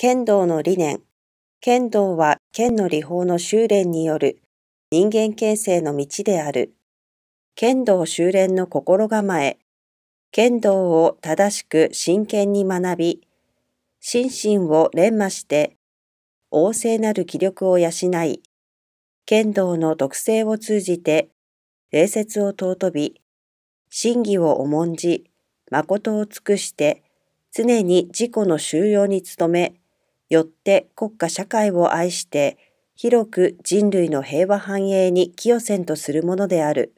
剣道の理念。剣道は剣の理法の修練による人間形成の道である。剣道修練の心構え。剣道を正しく真剣に学び、心身を連磨して、旺盛なる気力を養い、剣道の特性を通じて、礼節を尊び、真偽を重んじ、誠を尽くして、常に自己の収容に努め、よって国家社会を愛して、広く人類の平和繁栄に寄与せんとするものである。